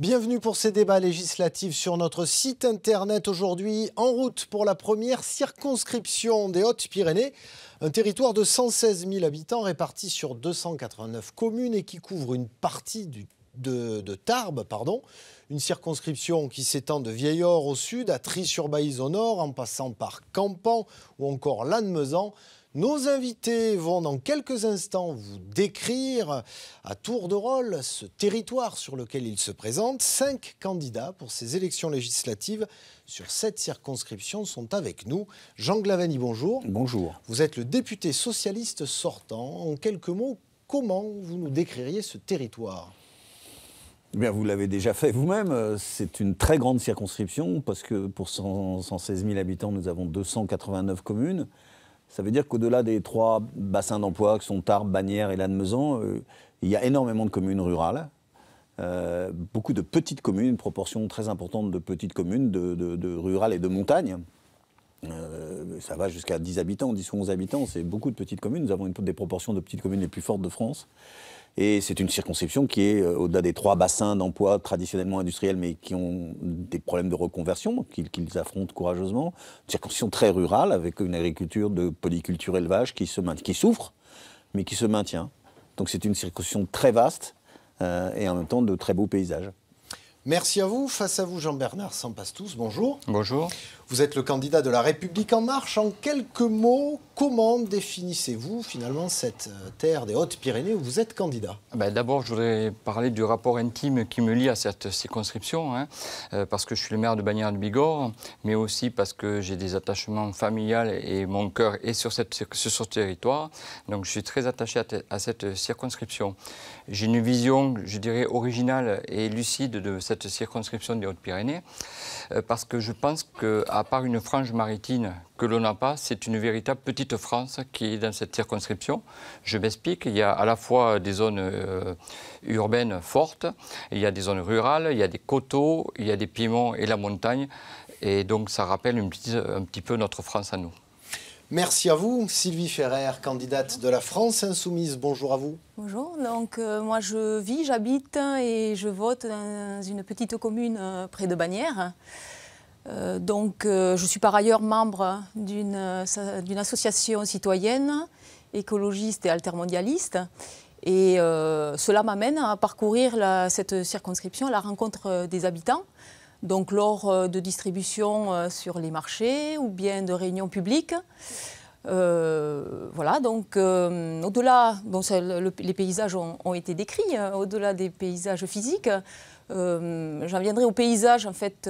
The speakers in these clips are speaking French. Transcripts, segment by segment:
Bienvenue pour ces débats législatifs sur notre site internet aujourd'hui, en route pour la première circonscription des Hautes-Pyrénées, un territoire de 116 000 habitants répartis sur 289 communes et qui couvre une partie de, Tarbes, pardon, une circonscription qui s'étend de Vieillor au sud à Tri sur baïse au nord, en passant par Campan ou encore Lannemezan. Nos invités vont dans quelques instants vous décrire à tour de rôle ce territoire sur lequel ils se présentent. Cinq candidats pour ces élections législatives sur cette circonscription sont avec nous. Jean Glavani, bonjour. Bonjour. Vous êtes le député socialiste sortant. En quelques mots, comment vous nous décririez ce territoire eh Bien, vous l'avez déjà fait vous-même. C'est une très grande circonscription parce que pour 116 000 habitants, nous avons 289 communes. Ça veut dire qu'au-delà des trois bassins d'emploi que sont Tarbes, Bagnères et Lannemezan, euh, il y a énormément de communes rurales. Euh, beaucoup de petites communes, une proportion très importante de petites communes, de, rurales et de montagnes. Euh, ça va jusqu'à 10 habitants, 10 ou 11 habitants, c'est beaucoup de petites communes. Nous avons une, des proportions de petites communes les plus fortes de France. Et c'est une circonscription qui est euh, au-delà des trois bassins d'emploi traditionnellement industriels, mais qui ont des problèmes de reconversion, qu'ils affrontent courageusement. Une circonscription très rurale, avec une agriculture de polyculture élevage qui, qui souffre, mais qui se maintient. Donc c'est une circonscription très vaste euh, et en même temps de très beaux paysages. Merci à vous. Face à vous, Jean-Bernard Sampastous. Bonjour. Bonjour. Vous êtes le candidat de la République en marche. En quelques mots, comment définissez-vous finalement cette euh, terre des Hautes-Pyrénées où vous êtes candidat ah ben, D'abord, je voudrais parler du rapport intime qui me lie à cette circonscription, hein, euh, parce que je suis le maire de Bagnères de Bigorre, mais aussi parce que j'ai des attachements familiales et mon cœur est sur, cette, ce territoire. Donc je suis très attaché à, cette circonscription. J'ai une vision, je dirais, originale et lucide de cette circonscription des Hautes-Pyrénées, euh, parce que je pense que à part une frange maritime que l'on n'a pas, c'est une véritable petite France qui est dans cette circonscription. Je m'explique, il y a à la fois des zones euh, urbaines fortes, il y a des zones rurales, il y a des coteaux, il y a des piments et la montagne. Et donc ça rappelle un petit peu notre France à nous. Merci à vous, Sylvie Ferrer, candidate de la France Insoumise. Bonjour à vous. Bonjour, donc euh, moi je vis, j'habite et je vote dans une petite commune euh, près de Bagnères. Euh, donc, euh, je suis par ailleurs membre hein, euh, d'une association citoyenne, écologiste et altermondialiste. Et cela m'amène à parcourir cette circonscription à la rencontre des habitants, donc lors de distributions sur les marchés ou bien de réunions publiques. voilà, donc au-delà, bon, les paysages ont, été décrits, au-delà des paysages physiques, j'en viendrai au paysage en fait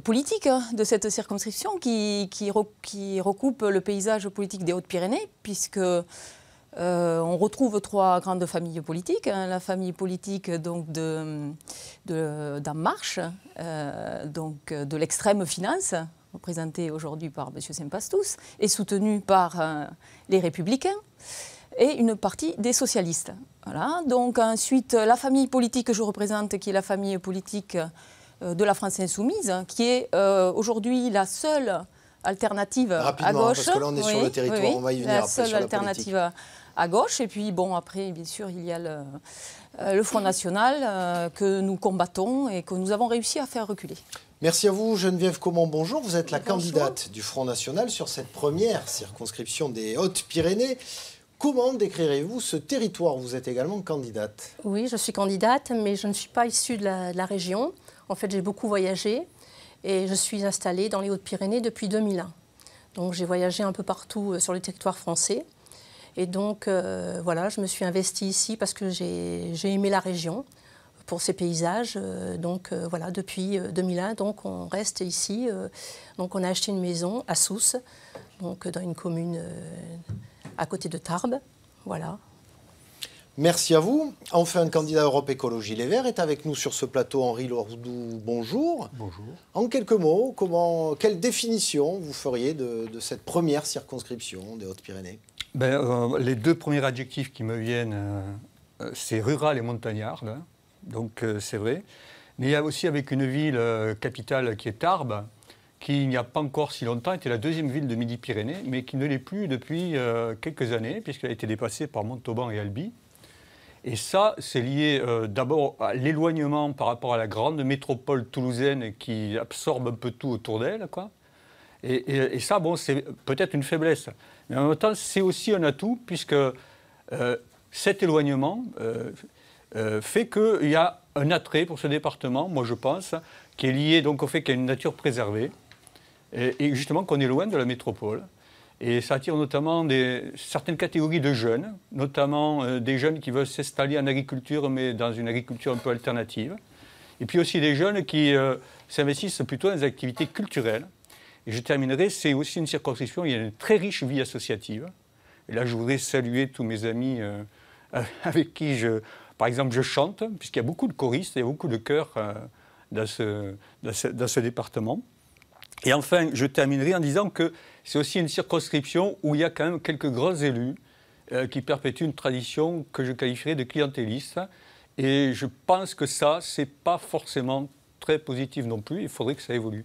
politique hein, de cette circonscription qui, recoupe le paysage politique des Hautes-Pyrénées, puisque euh, on retrouve trois grandes familles politiques. Hein, la famille politique donc de d'En Marche, euh, donc de l'extrême finance, représentée aujourd'hui par M. Sempastous et soutenue par euh, les Républicains et une partie des socialistes. Voilà. Donc ensuite la famille politique que je représente, qui est la famille politique euh, de la France insoumise, hein, qui est euh, aujourd'hui la seule alternative à gauche. Parce que là, est sur le territoire, on va y venir. La après, seule alternative à, gauche. Et puis, bon, après, bien sûr, il y a le, euh, Front National que nous combattons et que nous avons réussi à faire reculer. Merci à vous, Geneviève Comment. Bonjour. Vous êtes la candidate du Front National sur cette première circonscription des Hautes-Pyrénées. Comment décrirez-vous ce territoire Vous êtes également candidate. Oui, je suis candidate, mais je ne suis pas issue de la région. En fait, j'ai beaucoup voyagé et je suis installée dans les Hautes-Pyrénées depuis 2001. Donc j'ai voyagé un peu partout euh, sur le territoire français. Et donc euh, voilà, je me suis investie ici parce que j'ai aimé la région pour ses paysages. Euh, donc voilà, depuis 2001, donc on reste ici. donc on a acheté une maison à Sousse, donc dans une commune à côté de Tarbes. Voilà. Merci à vous. Enfin, candidat Europe Écologie Les Verts est avec nous sur ce plateau, Henri Lourdou, Bonjour. Bonjour. En quelques mots, comment, quelle définition vous feriez de, cette première circonscription des Hautes-Pyrénées ben, euh, Les deux premiers adjectifs qui me viennent, euh, euh, c'est rural et montagnard. Hein. Donc c'est vrai. Mais il y a aussi avec une ville capitale qui est Tarbes, qui il n'y a pas encore si longtemps était la deuxième ville de Midi-Pyrénées, mais qui ne l'est plus depuis quelques années, puisqu'elle a été dépassée par Montauban et Albi. Et ça, c'est lié euh, d'abord à l'éloignement par rapport à la grande métropole toulousaine qui absorbe un peu tout autour d'elle. Quoi. Et, ça, bon, c'est peut-être une faiblesse. Mais en même temps, c'est aussi un atout, puisque euh, cet éloignement euh, fait qu'il y a un attrait pour ce département, moi je pense, qui est lié donc au fait qu'il y a une nature préservée, et justement qu'on est loin de la métropole. Et ça attire notamment des, certaines catégories de jeunes, notamment euh, des jeunes qui veulent s'installer en agriculture, mais dans une agriculture un peu alternative. Et puis aussi des jeunes qui euh, s'investissent plutôt dans des activités culturelles. Et je terminerai, c'est aussi une circonscription, il y a une très riche vie associative. Et là, je voudrais saluer tous mes amis euh, avec qui, je, par exemple, je chante, puisqu'il y a beaucoup de choristes, il y a beaucoup de chœurs dans, ce, dans ce département. Et enfin, je terminerai en disant que c'est aussi une circonscription où il y a quand même quelques grands élus euh, qui perpétuent une tradition que je qualifierais de clientéliste. Et je pense que ça, c'est pas forcément très positif non plus. Il faudrait que ça évolue.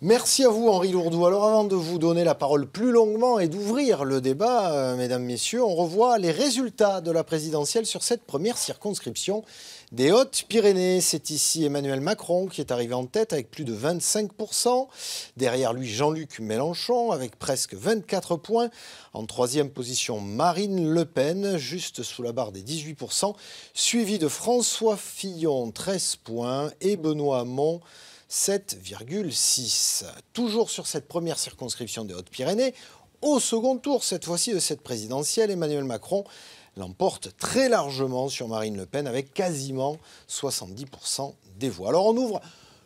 Merci à vous, Henri Lourdoux. Alors, avant de vous donner la parole plus longuement et d'ouvrir le débat, euh, mesdames, messieurs, on revoit les résultats de la présidentielle sur cette première circonscription des Hautes-Pyrénées. C'est ici Emmanuel Macron qui est arrivé en tête avec plus de 25%. Derrière lui, Jean-Luc Mélenchon avec presque 24 points. En troisième position, Marine Le Pen, juste sous la barre des 18%, suivi de François Fillon, 13 points, et Benoît Hamon, 7,6. Toujours sur cette première circonscription des Hautes-Pyrénées, au second tour, cette fois-ci de cette présidentielle, Emmanuel Macron l'emporte très largement sur Marine Le Pen avec quasiment 70% des voix. Alors on ouvre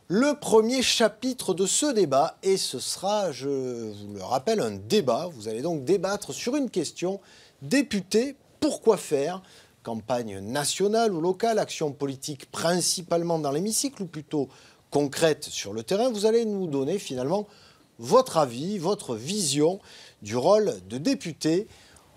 le premier chapitre de ce débat et ce sera, je vous le rappelle, un débat. Vous allez donc débattre sur une question. Député, pourquoi faire Campagne nationale ou locale, action politique principalement dans l'hémicycle ou plutôt concrète sur le terrain. Vous allez nous donner finalement votre avis, votre vision du rôle de député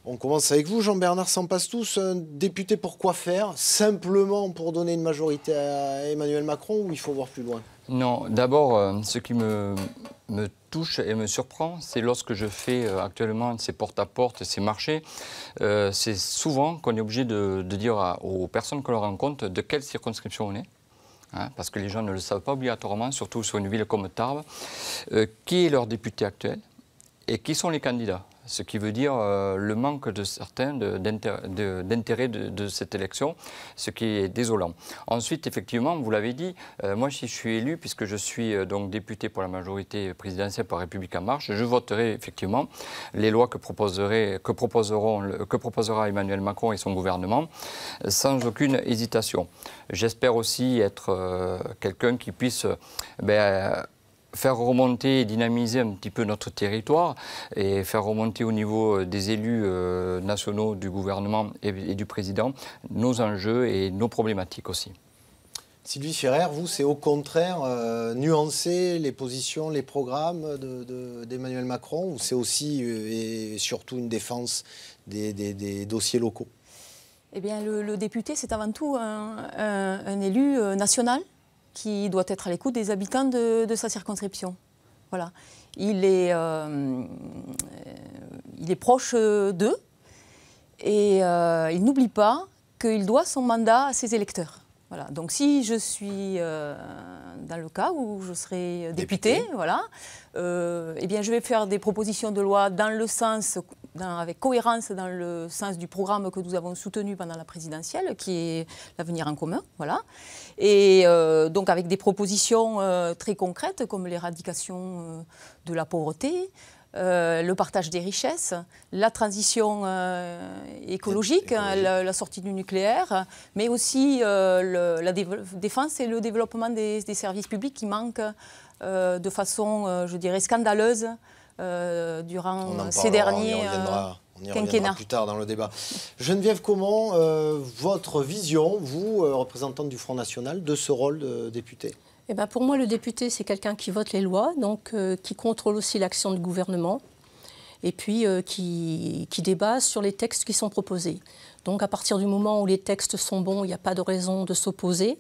on commence avec vous, Jean-Bernard Sampastous, un député pour quoi faire Simplement pour donner une majorité à Emmanuel Macron ou il faut voir plus loin Non, d'abord, euh, ce qui me, touche et me surprend, c'est lorsque je fais euh, actuellement ces porte-à-porte, ces marchés, euh, c'est souvent qu'on est obligé de, dire aux personnes que l'on rencontre de quelle circonscription on est. Hein, parce que les gens ne le savent pas obligatoirement, surtout sur une ville comme Tarbes, qui est leur député actuel et qui sont les candidats ce qui veut dire euh, le manque de certains d'intérêt de, cette élection, ce qui est désolant. Ensuite, effectivement, vous l'avez dit, euh, moi si je suis élu, puisque je suis euh, donc député pour la majorité présidentielle par République en marche, je voterai effectivement les lois que, proposeront, que proposera Emmanuel Macron et son gouvernement sans aucune hésitation. J'espère aussi être quelqu'un qui puisse ben, faire remonter et dynamiser un petit peu notre territoire et faire remonter au niveau euh, des élus euh, nationaux du gouvernement et, du président nos enjeux et nos problématiques aussi. Sylvie Ferrer, vous, c'est au contraire euh, nuancer les positions, les programmes d'Emmanuel de, Macron ou c'est aussi et surtout une défense des, dossiers locaux eh bien, le, député, c'est avant tout un élu national qui doit être à l'écoute des habitants de, sa circonscription. Voilà. Il est, euh, euh, il est proche d'eux et euh, il n'oublie pas qu'il doit son mandat à ses électeurs. Voilà. Donc si je suis dans le cas où je serai député, député. voilà, eh bien je vais faire des propositions de loi dans le sens avec cohérence dans le sens du programme que nous avons soutenu pendant la présidentielle, qui est l'avenir en commun, voilà. Et euh, donc avec des propositions euh, très concrètes comme l'éradication euh, de la pauvreté, le partage des richesses, la transition écologique, hein, la, sortie du nucléaire, mais aussi la défense et le développement des, services publics qui manquent de façon, je dirais, scandaleuse durant ces derniers. On plus tard dans le débat. Geneviève, comment euh, votre vision, vous, euh, représentante du Front National, de ce rôle de député eh ben Pour moi, le député, c'est quelqu'un qui vote les lois, donc euh, qui contrôle aussi l'action du gouvernement, et puis qui, qui, débat sur les textes qui sont proposés. Donc à partir du moment où les textes sont bons, il n'y a pas de raison de s'opposer.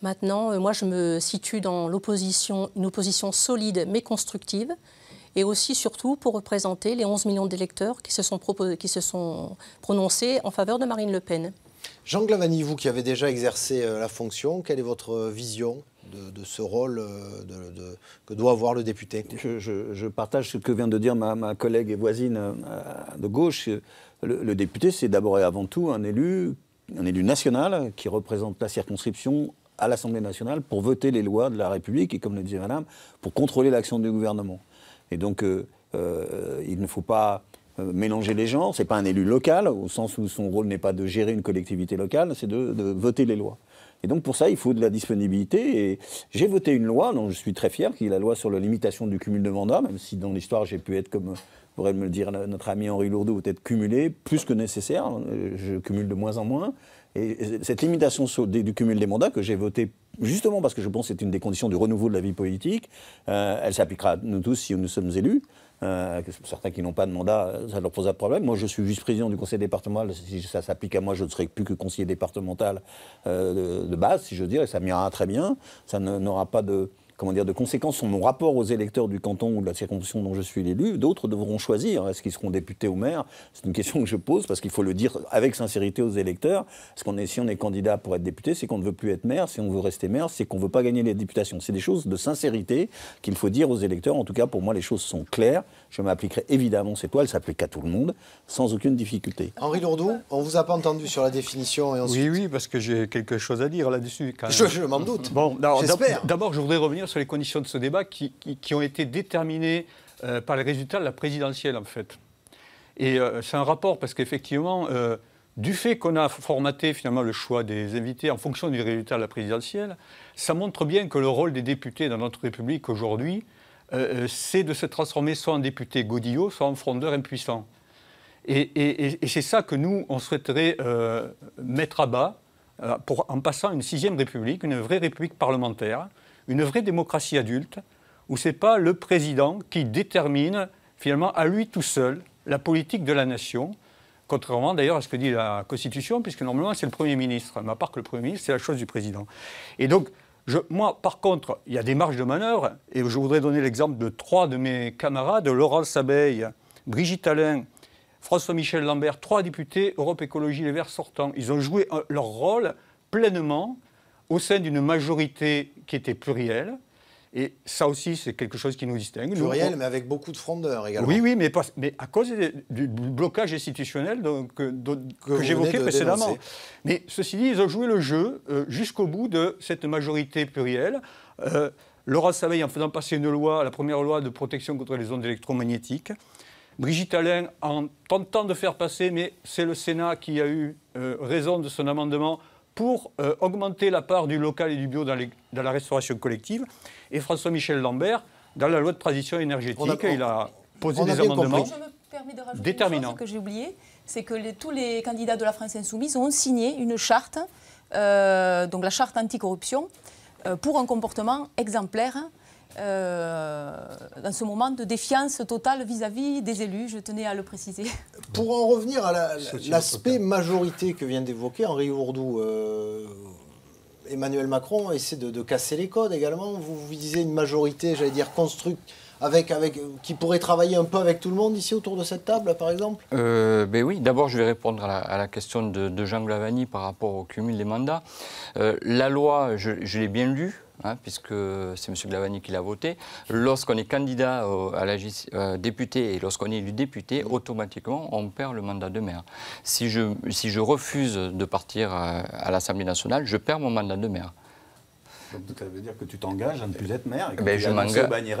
Maintenant, moi, je me situe dans l'opposition, une opposition solide mais constructive et aussi surtout pour représenter les 11 millions d'électeurs qui, se sont prononcés en faveur de Marine Le Pen. Jean Glavani, vous qui avez déjà exercé euh, la fonction, quelle est votre euh, vision de, ce rôle euh, que doit avoir le député je, partage ce que vient de dire ma, collègue et voisine de gauche. le, le député, c'est d'abord et avant tout un élu, un élu national qui représente la circonscription à l'Assemblée nationale pour voter les lois de la République et, comme le disait Madame, pour contrôler l'action du gouvernement. Et donc, euh, euh, il ne faut pas euh, mélanger les genres. C'est pas un élu local, au sens où son rôle n'est pas de gérer une collectivité locale, c'est de, voter les lois. Et donc pour ça, il faut de la disponibilité. Et j'ai voté une loi dont je suis très fier, qui est la loi sur la limitation du cumul de mandats, même si dans l'histoire j'ai pu être, comme pourrait me le dire notre ami Henri Lourdeau, peut-être cumulé plus que nécessaire. Je cumule de moins en moins. Et cette limitation du cumul des mandats que j'ai voté justement parce que je pense que c'est une des conditions du renouveau de la vie politique, euh, elle s'appliquera à nous tous si nous sommes élus. Euh, certains qui n'ont pas de mandat, euh, ça leur pose un problème. Moi, je suis vice-président du conseil départemental. Si ça s'applique à moi, je ne serai plus que conseiller départemental de, base, si je veux dire, et ça m'ira très bien. Ça n'aura pas de, comment dire, de conséquences sur mon rapport aux électeurs du canton ou de la circonscription dont je suis l'élu. D'autres devront choisir. Est-ce qu'ils seront députés ou maires C'est une question que je pose parce qu'il faut le dire avec sincérité aux électeurs. Parce qu'on est, si on est candidat pour être député, c'est qu'on ne veut plus être maire. Si on veut rester maire, c'est qu'on ne veut pas gagner les députations. C'est des choses de sincérité qu'il faut dire aux électeurs. En tout cas, pour moi, les choses sont claires je m'appliquerai évidemment c'est toi, elle s'applique à tout le monde, sans aucune difficulté. Henri Lourdeau, on ne vous a pas entendu sur la définition. Et ensuite... Oui, oui, parce que j'ai quelque chose à dire là-dessus. Je, je m'en doute. Bon, D'abord, je voudrais revenir sur les conditions de ce débat qui, ont été déterminées euh, par les résultats de la présidentielle, en fait. Et euh, c'est un rapport, parce qu'effectivement, euh, du fait qu'on a formaté finalement le choix des invités en fonction du résultat de la présidentielle, ça montre bien que le rôle des députés dans notre République aujourd'hui, euh, euh, c'est de se transformer soit en député godillot, soit en frondeur impuissant. Et, c'est ça que nous, on souhaiterait euh, mettre à bas en passant une sixième république, une vraie république parlementaire, une vraie démocratie adulte, où ce n'est pas le président qui détermine finalement à lui tout seul la politique de la nation, contrairement d'ailleurs à ce que dit la Constitution, puisque normalement c'est le Premier ministre, mais à part que le Premier ministre, c'est la chose du président. Et donc, moi, par contre, il y a des marges de manœuvre, et je voudrais donner l'exemple de trois de mes camarades, Laurent Sabeille, Brigitte Alain, François-Michel Lambert, trois députés Europe Écologie Les Verts sortants. Ils ont joué leur rôle pleinement au sein d'une majorité qui était plurielle, et ça aussi, c'est quelque chose qui nous distingue. Pluriel, mais avec beaucoup de frondeur également. Oui, oui, mais, à cause du blocage institutionnel que, j'évoquais précédemment. Mais ceci dit, ils ont joué le jeu euh, jusqu'au bout de cette majorité plurielle. Laurent euh, Laura Saveil, en faisant passer une loi, la première loi de protection contre les ondes électromagnétiques, Brigitte Alain en tentant de faire passer, mais c'est le Sénat qui a eu euh, raison de son amendement, pour euh, augmenter la part du local et du bio dans, la restauration collective. Et François-Michel Lambert, dans la loi de transition énergétique, a, il a posé des amendements déterminants. Ce que j'ai oublié, c'est que tous les candidats de la France insoumise ont signé une charte, euh, donc la charte anticorruption, euh, pour un comportement exemplaire euh, dans ce moment de défiance totale vis-à-vis des élus, je tenais à le préciser. Pour en revenir à l'aspect majorité que vient d'évoquer Henri Ourdou, euh, Emmanuel Macron essaie de, casser les codes également. Vous, vous une majorité, j'allais dire construite. Avec, avec, qui pourrait travailler un peu avec tout le monde ici autour de cette table, par exemple euh, ben Oui, d'abord je vais répondre à la, question de, Jean Glavani par rapport au cumul des mandats. la loi, je l'ai bien lue, Hein, puisque c'est M. Glavani qui l'a voté. Lorsqu'on est candidat à la euh, député et lorsqu'on est élu député, mm. automatiquement, on perd le mandat de maire. Si je, refuse de partir euh, à l'Assemblée nationale, je perds mon mandat de maire ça veut dire que tu t'engages à ne plus être maire et ben, je m'engage m'engage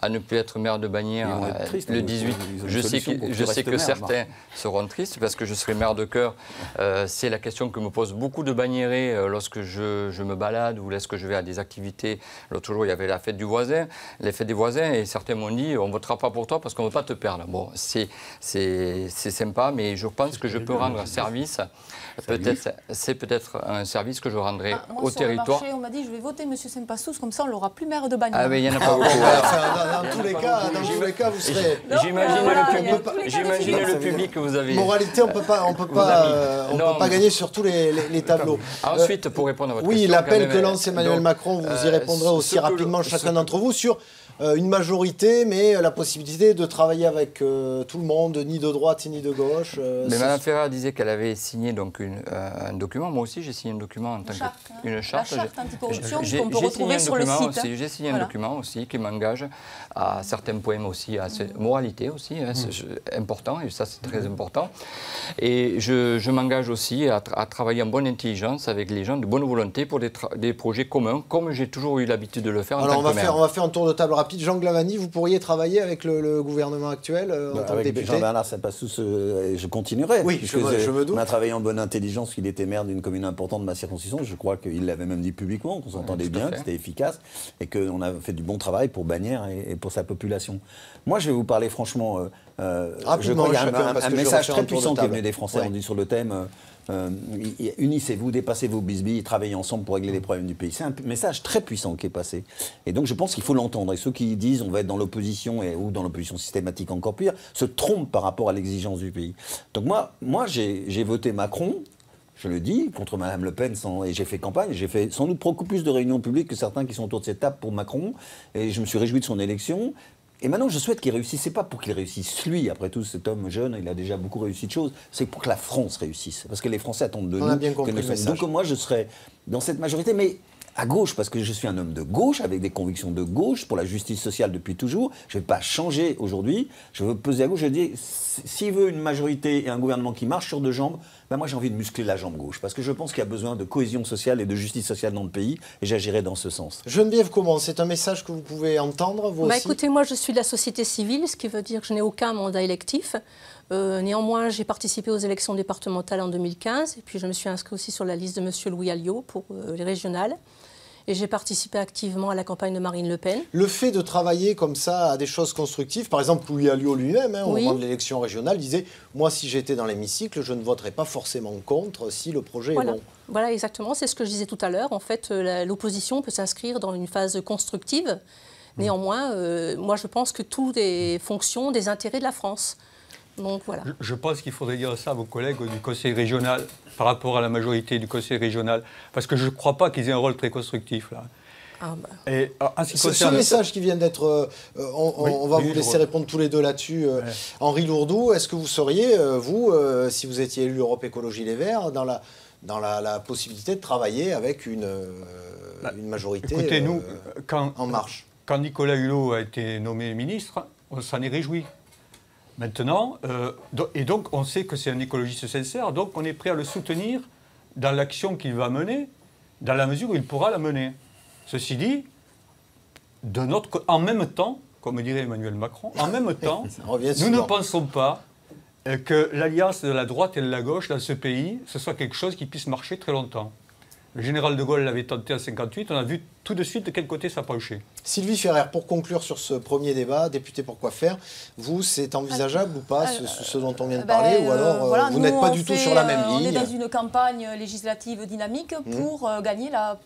à ne plus être maire de Bagnères euh, le 18. Hein, je sais que, je sais que certains seront tristes parce que je serai maire de cœur. Euh, c'est la question que me posent beaucoup de Bagnérés euh, lorsque je, me balade ou lorsque je vais à des activités. L'autre jour, il y avait la fête du voisin, les fêtes des voisins, et certains m'ont dit on ne votera pas pour toi parce qu'on ne veut pas te perdre. Bon, c'est sympa, mais je pense que je peux rendre un service. c'est peut-être un service que je rends ah, moi, au sur territoire. Le marché, on m'a dit je vais voter M. Sempastous, comme ça on l'aura plus maire de Bagnoles. Ah, mais il n'y en a ah, pas beaucoup. Ah, dans, tous les cas, dans tous les cas, vous serez. J'imagine le, public que vous avez. Moralité, on ne peut pas, on peut pas, on peut pas euh, gagner sur tous les, tableaux. Euh, ensuite, pour répondre à votre question. Oui, l'appel que lance Emmanuel euh, Macron, vous y répondrez aussi rapidement chacun d'entre vous sur euh, une majorité, mais la possibilité de travailler avec euh, tout le monde, ni de droite ni de gauche. Euh, mais Mme Ferrer disait qu'elle avait signé donc un document. Moi aussi, j'ai signé un document en tant que, hein. une charte. La charte anticorruption qu'on peut retrouver sur le site. Hein. J'ai signé un document aussi qui m'engage à certains points aussi, à cette moralité aussi, hein, c'est mm. important, et ça c'est très mm. important. Et je, m'engage aussi à, travailler en bonne intelligence avec les gens de bonne volonté pour des, projets communs, comme j'ai toujours eu l'habitude de le faire. En tant on, va faire, on va faire un tour de table rapide Jean Glavani, vous pourriez travailler avec le, gouvernement actuel euh, en bah, tant que député Jean-Bernard je continuerai. Oui, je me, doute. On a travaillé en bonne intelligence, qu'il était maire d'une commune importante de ma circonscription. Je crois qu'il l'avait même dit publiquement, qu'on s'entendait bien, que c'était efficace et qu'on a fait du bon travail pour Bagnères et, pour sa population. Moi, je vais vous parler franchement. Euh, euh je crois y a un, message très puissant qui est venu des Français ont rendu sur le thème euh, euh, unissez-vous, dépassez vos bisbilles, travaillez ensemble pour régler les problèmes du pays. C'est un message très puissant qui est passé. Et donc je pense qu'il faut l'entendre. Et ceux qui disent on va être dans l'opposition ou dans l'opposition systématique encore pire se trompent par rapport à l'exigence du pays. Donc moi, moi j'ai voté Macron. Je le dis, contre Mme Le Pen, et j'ai fait campagne, j'ai fait sans doute beaucoup plus de réunions publiques que certains qui sont autour de cette table pour Macron, et je me suis réjoui de son élection, et maintenant, je souhaite qu'il réussisse. n'est pas pour qu'il réussisse lui, après tout, cet homme jeune, il a déjà beaucoup réussi de choses. C'est pour que la France réussisse. Parce que les Français attendent de nous. A bien compris que nous le Donc, moi, je serai dans cette majorité. Mais à gauche, parce que je suis un homme de gauche, avec des convictions de gauche, pour la justice sociale depuis toujours. Je ne vais pas changer aujourd'hui. Je veux peser à gauche. Je dis, s'il veut une majorité et un gouvernement qui marche sur deux jambes, ben moi j'ai envie de muscler la jambe gauche, parce que je pense qu'il y a besoin de cohésion sociale et de justice sociale dans le pays, et j'agirai dans ce sens. Geneviève, comment C'est un message que vous pouvez entendre, vous bah, aussi Écoutez, moi je suis de la société civile, ce qui veut dire que je n'ai aucun mandat électif. Euh, néanmoins, j'ai participé aux élections départementales en 2015, et puis je me suis inscrite aussi sur la liste de M. Louis Alliot pour euh, les régionales et j'ai participé activement à la campagne de Marine Le Pen. Le fait de travailler comme ça à des choses constructives, par exemple, Louis Alliot lui-même, hein, au moment de l'élection régionale, disait Moi, si j'étais dans l'hémicycle, je ne voterais pas forcément contre si le projet est bon. Voilà, exactement. C'est ce que je disais tout à l'heure. En fait, euh, l'opposition peut s'inscrire dans une phase constructive. Mmh. Néanmoins, euh, moi, je pense que tout est fonction des intérêts de la France. Je, pense qu'il faudrait dire ça à vos collègues du Conseil régional par rapport à la majorité du Conseil régional, parce que je ne crois pas qu'ils aient un rôle très constructif là. Ah, bah. Et, ce, message qui vient d'être, euh, euh, on, va vous laisser répondre tous les deux là-dessus. Euh, Henri Lourdou, est-ce que vous seriez, vous, si vous étiez élu Europe Écologie Les Verts, dans la, dans la, possibilité de travailler avec une, bah, une majorité écoutez, nous, quand, en marche Quand Nicolas Hulot a été nommé ministre, on s'en est réjoui. Maintenant, euh, et donc on sait que c'est un écologiste sincère, donc on est prêt à le soutenir dans l'action qu'il va mener, dans la mesure où il pourra la mener. Ceci dit, en même temps, comme dirait Emmanuel Macron, en même temps, nous ne pensons pas euh, que l'alliance de la droite et de la gauche dans ce pays, ce soit quelque chose qui puisse marcher très longtemps. Le général de Gaulle l'avait tenté en 58. On a vu tout de suite de quel côté ça penchait. Sylvie Ferrer, pour conclure sur ce premier débat, député pour quoi faire, vous, c'est envisageable ou pas ce, dont on vient de euh, bah, parler Ou euh, alors euh, vous n'êtes pas du tout sur la même ligne On est dans une campagne législative dynamique hmm. pour gagner la,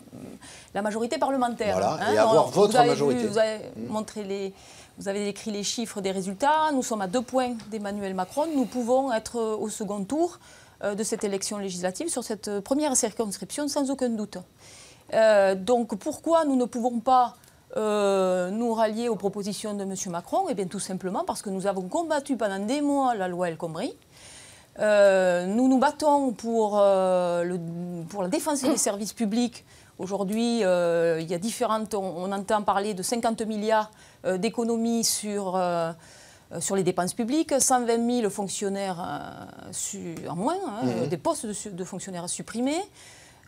majorité parlementaire. Voilà, et hein, avoir votre majorité. vous avez hmm. les. Vous avez décrit les chiffres des résultats. Nous sommes à deux points d'Emmanuel Macron. Nous pouvons être au second tour. Euh, de cette élection législative sur cette euh, première circonscription, sans aucun doute. Euh, donc pourquoi nous ne pouvons pas nous rallier aux propositions de M. Macron Eh bien tout simplement parce que nous avons combattu pendant des mois la loi El Khomri. nous nous battons pour, la défense des services publics. Aujourd'hui, il y a différentes, on, entend parler de 50 milliards d'économies sur euh, sur les dépenses publiques, 120 000 fonctionnaires euh, en moins, hein, mhm. des postes de, fonctionnaires à supprimer.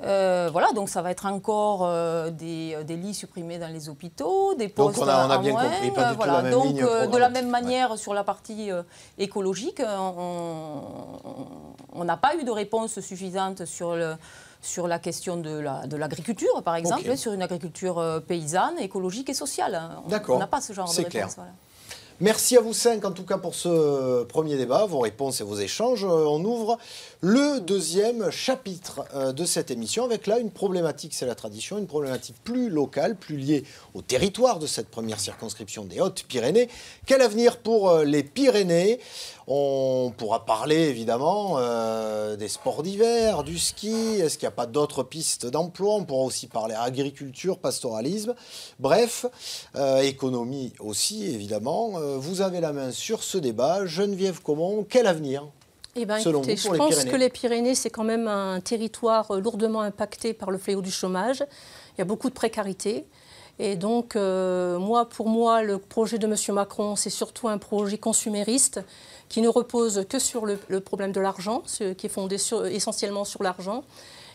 Euh, voilà, donc ça va être encore des, lits supprimés dans les hôpitaux, des postes donc on a, on a bien compris, pas du donc de la même manière sur la partie écologique, on n'a pas eu de réponse suffisante sur sur la question de, l'agriculture, par exemple, sur une agriculture paysanne, écologique et sociale. Hein. On n'a pas ce genre de réponse. Merci à vous cinq en tout cas pour ce premier débat, vos réponses et vos échanges. Euh, on ouvre le deuxième chapitre euh, de cette émission avec là une problématique, c'est la tradition, une problématique plus locale, plus liée au territoire de cette première circonscription des Hautes-Pyrénées. Quel avenir pour euh, les Pyrénées on pourra parler évidemment euh, des sports d'hiver, du ski, est-ce qu'il n'y a pas d'autres pistes d'emploi On pourra aussi parler agriculture, pastoralisme, bref, euh, économie aussi évidemment. Euh, vous avez la main sur ce débat. Geneviève Comon, quel avenir eh ben, je pense que les Pyrénées, c'est quand même un territoire lourdement impacté par le fléau du chômage. Il y a beaucoup de précarité. Et donc, euh, moi, pour moi, le projet de M. Macron, c'est surtout un projet consumériste qui ne repose que sur le, problème de l'argent, qui est fondé essentiellement sur l'argent.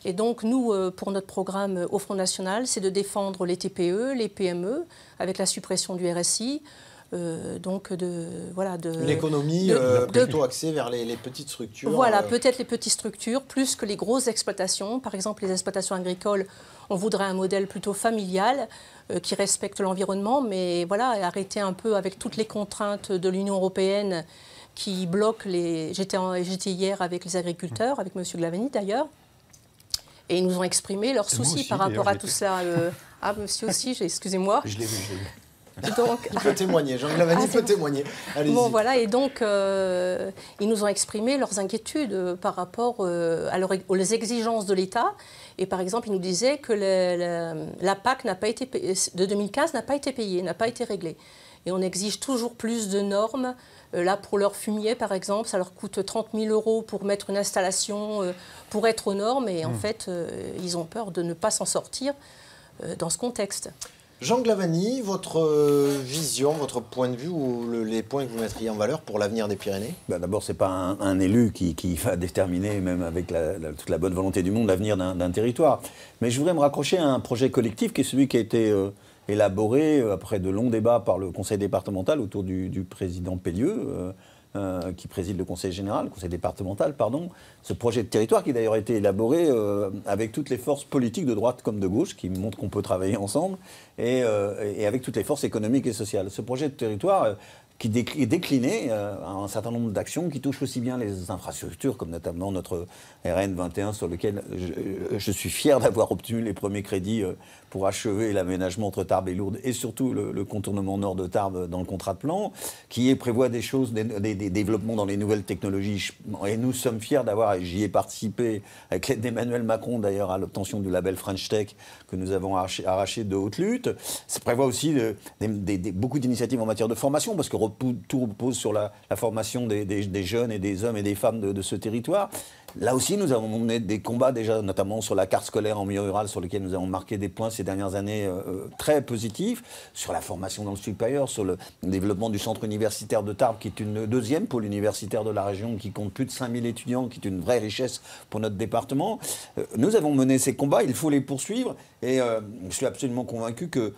Et donc, nous, euh, pour notre programme euh, au Front National, c'est de défendre les TPE, les PME, avec la suppression du RSI, euh, donc de voilà euh, de plutôt axée vers les, petites structures. Voilà, euh. peut-être les petites structures plus que les grosses exploitations. Par exemple, les exploitations agricoles, on voudrait un modèle plutôt familial qui respecte l'environnement, mais voilà, arrêter un peu avec toutes les contraintes de l'Union européenne qui bloquent les. J'étais hier avec les agriculteurs, avec M. Glavani d'ailleurs. Et ils nous ont exprimé leurs soucis par rapport à tout ça. ah, monsieur aussi, excusez-moi. Je l'ai vu, je l'ai vu. il peut témoigner, Jean Glavani ah, peut témoigner. Bon, voilà, et donc, euh, ils nous ont exprimé leurs inquiétudes euh, par rapport euh, aux exigences de l'État. Et par exemple, ils nous disaient que la, PAC n'a pas été de 2015 n'a pas été payée, n'a pas été réglée. Et on exige toujours plus de normes. là, pour leur fumier, par exemple, ça leur coûte 30 000 euros pour mettre une installation, pour être aux normes. Et en hmm. fait, ils ont peur de ne pas s'en sortir dans ce contexte. Jean Glavani, votre euh, vision, votre point de vue ou les points que vous mettriez en valeur pour l'avenir des Pyrénées ben, D'abord, ce n'est pas un, élu qui, va déterminer, même avec la, toute la bonne volonté du monde, l'avenir d'un territoire. Mais je voudrais me raccrocher à un projet collectif qui est celui qui a été euh, élaboré euh, après de longs débats par le conseil départemental autour du, président Pellieux. Euh, qui préside le conseil général, conseil départemental, pardon, ce projet de territoire qui a d'ailleurs été élaboré euh, avec toutes les forces politiques de droite comme de gauche, qui montre qu'on peut travailler ensemble, euh, et, avec toutes les forces économiques et sociales. Ce projet de territoire qui est décliné à un certain nombre d'actions qui touchent aussi bien les infrastructures, comme notamment notre RN 21, sur lequel je suis fier d'avoir obtenu les premiers crédits pour achever l'aménagement entre Tarbes et Lourdes et surtout le, contournement nord de Tarbes dans le contrat de plan, qui prévoit des choses, des, développements dans les nouvelles technologies. Et nous sommes fiers d'avoir, et j'y ai participé avec l'aide d'Emmanuel Macron d'ailleurs à l'obtention du label French Tech que nous avons arraché, de haute lutte. Ça prévoit aussi euh, beaucoup d'initiatives en matière de formation parce que tout repose sur la, formation des, jeunes et des hommes et des femmes de ce territoire. Là aussi, nous avons mené des combats déjà, notamment sur la carte scolaire en milieu rural, sur lequel nous avons marqué des points ces dernières années euh, euh, très positifs, sur la formation dans le supérieur, sur le développement du centre universitaire de Tarbes, qui est une deuxième pôle universitaire de la région, qui compte plus de 5000 étudiants, qui est une vraie richesse pour notre département. Euh, nous avons mené ces combats, il faut les poursuivre, et je suis absolument convaincu que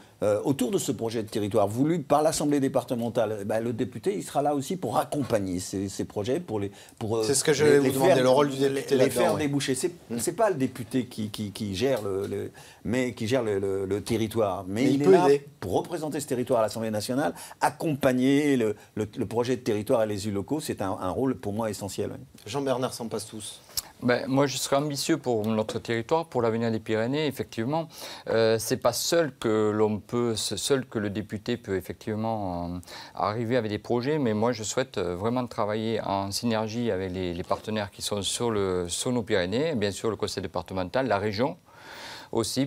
autour de ce projet de territoire voulu par l'Assemblée départementale, eh ben, le député, il sera là aussi pour accompagner ces, projets, pour les... Pour, C'est ce que je vais vous demander, le rôle du les, faire déboucher. C'est n'est hmm. pas le député qui, gère le, mais qui gère le, territoire, mais, il, peut pour représenter ce territoire à l'Assemblée nationale, accompagner le, projet de territoire à les élus locaux. C'est un, un, rôle pour moi essentiel. Jean-Bernard tous. Ben, moi, je serais ambitieux pour notre territoire, pour l'avenir des Pyrénées, effectivement. Ce euh, c'est pas seul que l'on peut, seul que le député peut effectivement euh, arriver avec des projets, mais moi, je souhaite euh, vraiment travailler en synergie avec les, partenaires qui sont sur, le, sur nos Pyrénées, bien sûr le conseil départemental, la région,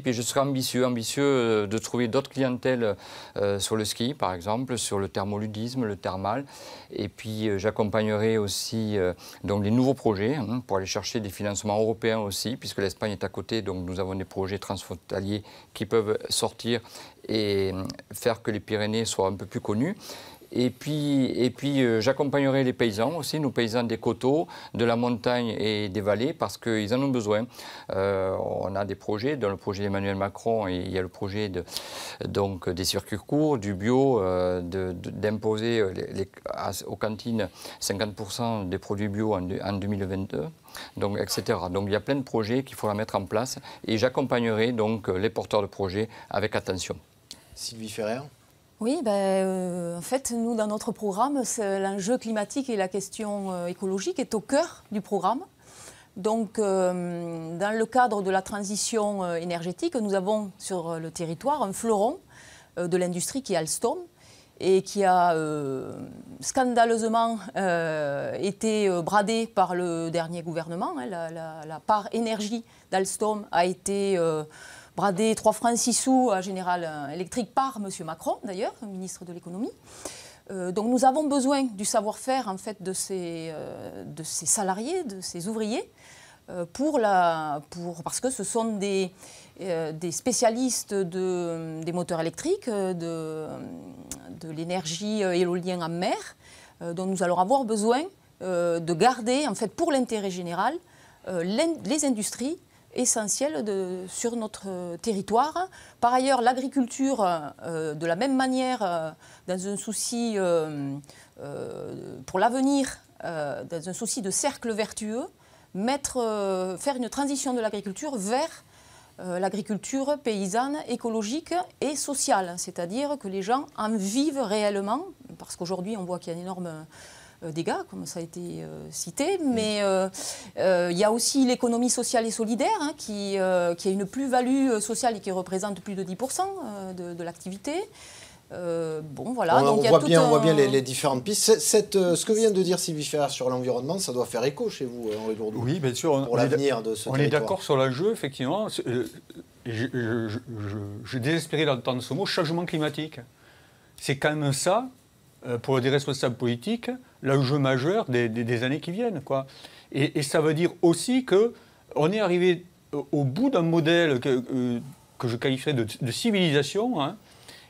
puis je serai ambitieux, ambitieux euh, de trouver d'autres clientèles euh, sur le ski, par exemple, sur le thermoludisme, le thermal. Et puis euh, j'accompagnerai aussi les nouveaux projets hein, pour aller chercher des financements européens aussi, puisque l'Espagne est à côté. Donc nous avons des projets transfrontaliers qui peuvent sortir et faire que les Pyrénées soient un peu plus connues. Et puis, et puis euh, j'accompagnerai les paysans aussi, nos paysans des coteaux, de la montagne et des vallées, parce qu'ils en ont besoin. Euh, on a des projets, dans le projet d'Emmanuel Macron, il y a le projet de, donc, des circuits courts, du bio, euh, d'imposer aux cantines 50% des produits bio en, 2022. etc. Donc il y a plein de projets qu'il faudra mettre en place et j'accompagnerai donc les porteurs de projets avec attention. Sylvie Ferrer oui, ben, euh, en fait, nous, dans notre programme, l'enjeu climatique et la question euh, écologique est au cœur du programme. Donc, euh, dans le cadre de la transition énergétique, nous avons sur le territoire un fleuron de l'industrie qui est Alstom et qui a scandaleusement été bradé par le dernier gouvernement. Hein, la, part énergie d'Alstom a été bradé trois francs six sous à euh, Général Electric euh, par M. Macron, d'ailleurs, ministre de l'économie. Euh, donc nous avons besoin du savoir-faire en fait de ces, de ces salariés, de ces ouvriers, pour la, pour, parce que ce sont des, des spécialistes de, des moteurs électriques, de, de l'énergie éolienne en mer, dont nous allons avoir besoin de garder en fait pour l'intérêt général les industries essentiel sur notre territoire. Par ailleurs, l'agriculture, euh, de la même manière, euh, dans un souci euh, pour l'avenir, dans un souci de cercle vertueux, faire une transition de l'agriculture vers l'agriculture paysanne, écologique et sociale, c'est-à-dire que les gens en vivent réellement, parce qu'aujourd'hui on voit qu'il y a un énorme euh, dégâts, comme ça a été euh, cité. Mais euh, il y a aussi l'économie sociale et solidaire, hein, qui, a une plus-value sociale et qui représente plus de 10% de, l'activité. bon, voilà. On, voit, bien, les, différentes pistes. ce que vient de dire Sylvie Ferrer sur l'environnement, ça doit faire écho chez vous, Henri Dourdeau, Oui, bien sûr. On, pour l'avenir de ce On est d'accord sur l'enjeu, effectivement. je, désespéré d'entendre ce mot, changement climatique. C'est quand même ça, pour des responsables politiques, l'enjeu majeur des, des, années qui viennent. Quoi. Et, et ça veut dire aussi qu'on est arrivé au bout d'un modèle que, euh, que, je qualifierais de, de civilisation, hein.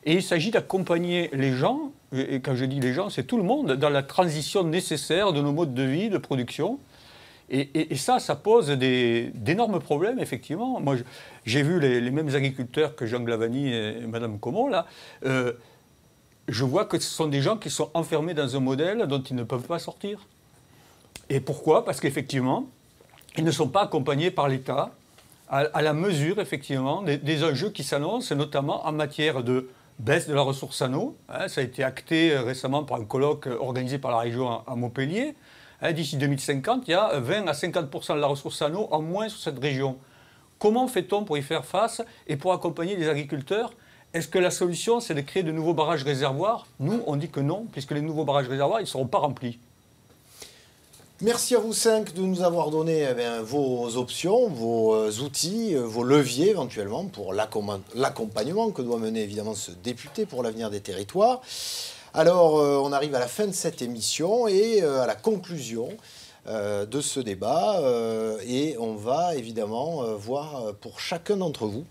et il s'agit d'accompagner les gens, et quand je dis les gens, c'est tout le monde, dans la transition nécessaire de nos modes de vie, de production. Et, et, ça, ça pose d'énormes problèmes, effectivement. Moi, j'ai vu les, mêmes agriculteurs que Jean Glavani et Madame Comon, là. Euh, je vois que ce sont des gens qui sont enfermés dans un modèle dont ils ne peuvent pas sortir. Et pourquoi Parce qu'effectivement, ils ne sont pas accompagnés par l'État à, la mesure, effectivement, des, enjeux qui s'annoncent, notamment en matière de baisse de la ressource en eau. Hein, ça a été acté euh, récemment par un colloque euh, organisé par la région à, Montpellier. Hein, d'ici 2050, il y a 20 à 50 de la ressource en eau en moins sur cette région. Comment fait-on pour y faire face et pour accompagner les agriculteurs est-ce que la solution, c'est de créer de nouveaux barrages réservoirs Nous, on dit que non, puisque les nouveaux barrages réservoirs, ils ne seront pas remplis. Merci à vous cinq de nous avoir donné eh vos options, vos euh, outils, euh, vos leviers éventuellement pour l'accompagnement que doit mener évidemment ce député pour l'avenir des territoires. Alors, euh, on arrive à la fin de cette émission et à la conclusion de ce débat. et on va évidemment voir pour chacun d'entre vous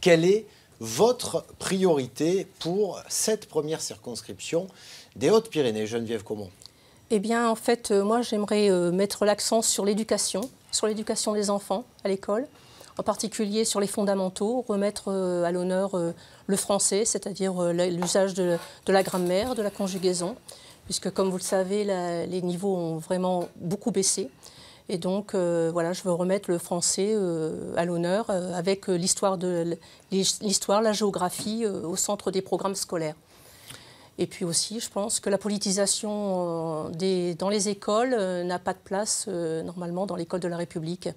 quel est votre priorité pour cette première circonscription des Hautes-Pyrénées, Geneviève Comont Eh bien, en fait, euh, moi, j'aimerais euh, mettre l'accent sur l'éducation, sur l'éducation des enfants à l'école, en particulier sur les fondamentaux, remettre euh, à l'honneur le français, c'est-à-dire l'usage de, la grammaire, de la conjugaison, puisque, comme vous le savez, les niveaux ont vraiment beaucoup baissé. Et donc, euh, voilà, je veux remettre le français euh, à l'honneur euh, avec l'histoire, la géographie au centre des programmes scolaires. Et puis aussi, je pense que la politisation dans les écoles n'a pas de place normalement dans l'école de la République.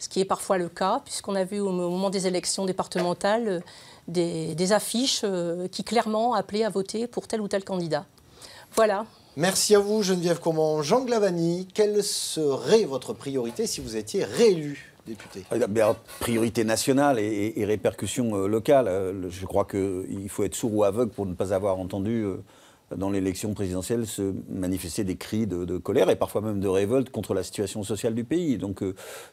Ce qui est parfois le cas, puisqu'on a vu au, moment des élections départementales des affiches qui clairement appelaient à voter pour tel ou tel candidat. Voilà. Merci à vous, Geneviève comment Jean Glavani, quelle serait votre priorité si vous étiez réélu député ah, eh Priorité nationale et, répercussion répercussions euh, locales. Euh, je crois qu'il faut être sourd ou aveugle pour ne pas avoir entendu euh, dans l'élection présidentielle se manifester des cris de, de, colère et parfois même de révolte contre la situation sociale du pays. Donc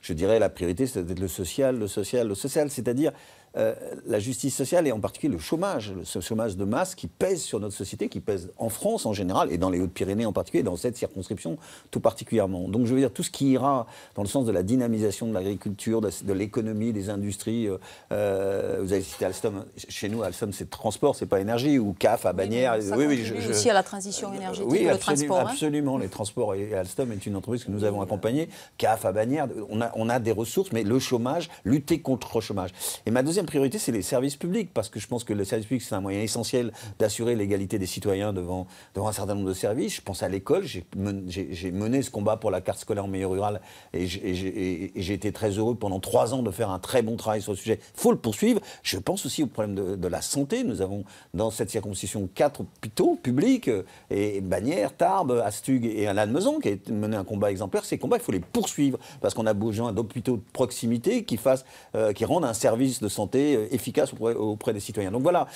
je dirais la priorité, c'est d'être le social, le social, le social, c'est-à-dire euh, la justice sociale et en particulier le chômage, ce chômage de masse qui pèse sur notre société, qui pèse en France en général et dans les Hautes-Pyrénées en particulier, dans cette circonscription tout particulièrement. Donc je veux dire, tout ce qui ira dans le sens de la dynamisation de l'agriculture, de, l'économie, des industries, euh, euh, vous avez cité Alstom, chez nous Alstom c'est transport, c'est pas énergie, ou CAF à Bagnères. Oui, oui, je, aussi à la transition énergétique, oui, le transport. Hein. Absolument, les transports et, Alstom est une entreprise que nous avons accompagnée, CAF à Bagnères, on a, on a des ressources, mais le chômage, lutter contre le chômage. Et ma deuxième priorité, c'est les services publics, parce que je pense que le service public c'est un moyen essentiel d'assurer l'égalité des citoyens devant, devant un certain nombre de services. Je pense à l'école. J'ai mené, ce combat pour la carte scolaire en milieu rural et j'ai été très heureux pendant trois ans de faire un très bon travail sur le sujet. Il faut le poursuivre. Je pense aussi au problème de, la santé. Nous avons dans cette circonscription quatre hôpitaux publics, euh, et Bagnères, Tarbes, Astug et alain qui a mené un combat exemplaire. Ces combats, il faut les poursuivre, parce qu'on a besoin d'hôpitaux de proximité qui, fassent, euh, qui rendent un service de santé euh, efficace auprès, des citoyens. Donc voilà,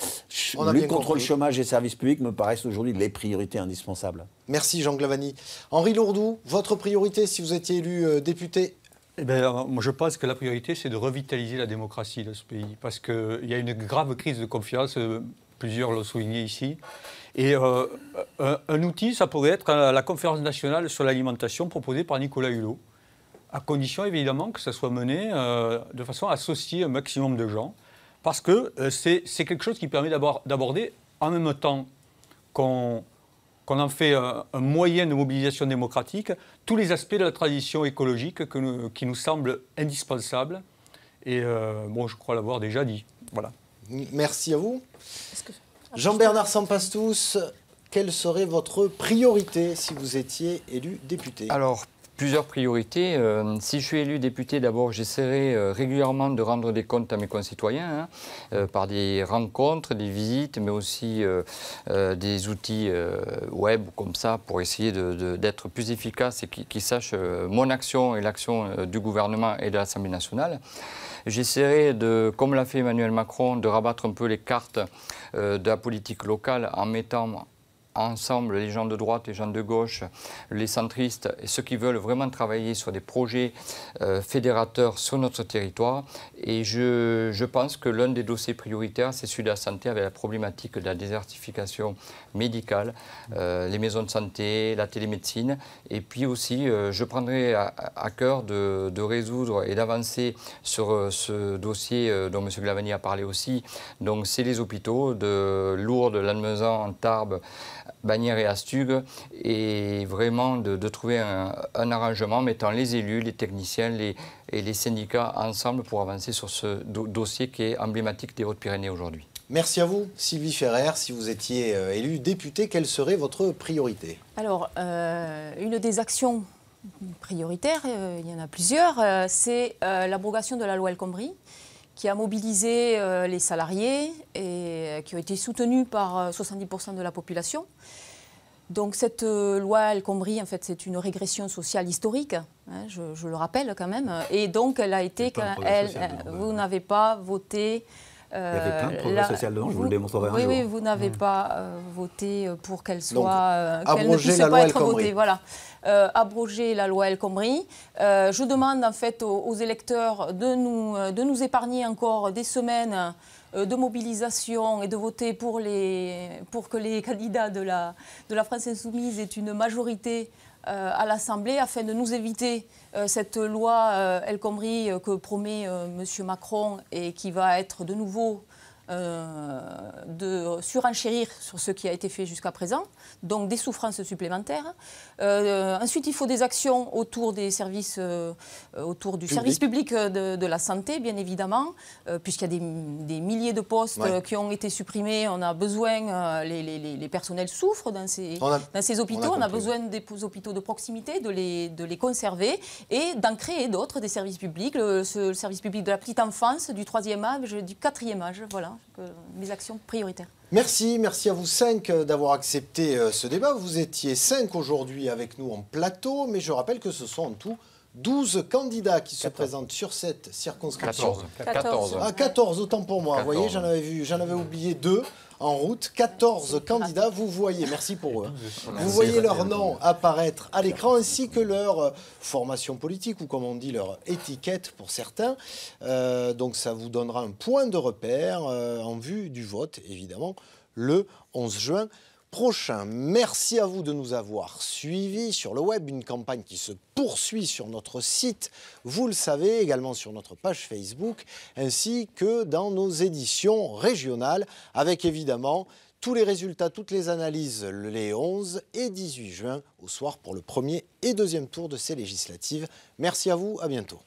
On lutte contre le chômage et les services publics me paraissent aujourd'hui les priorités indispensables. Merci Jean Glavani. Henri Lourdou, votre priorité si vous étiez élu euh, député eh ben, euh, moi, je pense que la priorité, c'est de revitaliser la démocratie de ce pays, parce qu'il y a une grave crise de confiance, plusieurs l'ont souligné ici. Et un, outil, ça pourrait être la conférence nationale sur l'alimentation proposée par Nicolas Hulot à condition évidemment que ça soit mené euh, de façon à associer un maximum de gens, parce que euh, c'est quelque chose qui permet d'aborder en même temps qu'on en fait euh, un, moyen de mobilisation démocratique, tous les aspects de la tradition écologique que qui nous semblent indispensables. Et bon, je crois l'avoir déjà dit. Voilà. Merci à vous. Ah, Jean-Bernard Sampastous, quelle serait votre priorité si vous étiez élu député Alors, plusieurs priorités. Euh, si je suis élu député, d'abord, j'essaierai euh, régulièrement de rendre des comptes à mes concitoyens hein, euh, par des rencontres, des visites, mais aussi des outils web comme ça pour essayer d'être plus efficace et qu'ils sachent mon action et l'action du gouvernement et de l'Assemblée nationale. J'essaierai comme l'a fait Emmanuel Macron, de rabattre un peu les cartes de la politique locale en mettant ensemble les gens de droite, les gens de gauche, les centristes et ceux qui veulent vraiment travailler sur des projets euh, fédérateurs sur notre territoire. Et je, pense que l'un des dossiers prioritaires, c'est celui de la santé avec la problématique de la désertification médicale, euh, les maisons de santé, la télémédecine. Et puis aussi, euh, je prendrai à, cœur de, résoudre et d'avancer sur ce dossier dont M. Glavani a parlé aussi. Donc, c'est les hôpitaux de Lourdes, Lannemezan, Tarbes, Bagnères et Astugues, et vraiment de, trouver un, arrangement mettant les élus, les techniciens et les syndicats ensemble pour avancer sur ce dossier qui est emblématique des Hautes-Pyrénées aujourd'hui. Merci à vous, Sylvie Ferrer. Si vous étiez euh, élu député, quelle serait votre priorité Alors, euh, une des actions prioritaires, euh, il y en a plusieurs, c'est l'abrogation de la loi El Khomri qui a mobilisé euh, les salariés et euh, qui a été soutenus par 70% euh, de la population. Donc cette loi El Khomri, en fait, c'est une régression sociale historique, hein, je, le rappelle quand même. Et donc elle a été, vous n'avez pas voté vous, n'avez mm. pas voté pour qu'elle soit. qu'elle ne puisse pas être votée. Voilà. Euh, abroger la loi El Khomri. Euh, je demande en fait aux, électeurs euh, de nous, épargner encore des semaines de mobilisation et de voter pour, que les candidats de la, France insoumise aient une majorité à l'Assemblée afin de nous éviter cette loi El Khomri que promet Monsieur M. Macron et qui va être de nouveau de surenchérir sur ce qui a été fait jusqu'à présent, donc des souffrances supplémentaires. Euh, ensuite, il faut des actions autour des services, euh, autour du service public euh, de, la santé, bien évidemment, puisqu'il y a des, milliers de postes qui ont été supprimés. On a besoin, les, personnels souffrent dans ces, hôpitaux. On a, besoin des hôpitaux de proximité, de les, conserver et d'en créer d'autres, des services publics, le, ce, service public de la petite enfance, du troisième âge, du quatrième âge. Voilà, mes actions prioritaires. Merci, merci à vous cinq euh, d'avoir accepté euh, ce débat. Vous étiez cinq aujourd'hui avec nous en plateau, mais je rappelle que ce sont en tout 12 candidats qui se présentent sur cette circonscription. 14. 14. 14, autant pour moi. Vous voyez, j'en avais, vu, j'en avais oublié deux en route. 14 candidats, vous voyez, merci pour eux. Vous voyez leur nom apparaître à l'écran ainsi que leur euh, formation politique ou comme on dit leur étiquette pour certains. Euh, donc ça vous donnera un point de repère euh, en vue du vote, évidemment, le 11 juin prochain. Merci à vous de nous avoir suivis sur le web, une campagne qui se poursuit sur notre site, vous le savez, également sur notre page Facebook, ainsi que dans nos éditions régionales, avec évidemment tous les résultats, toutes les analyses les 11 et 18 juin au soir pour le premier et deuxième tour de ces législatives. Merci à vous, à bientôt.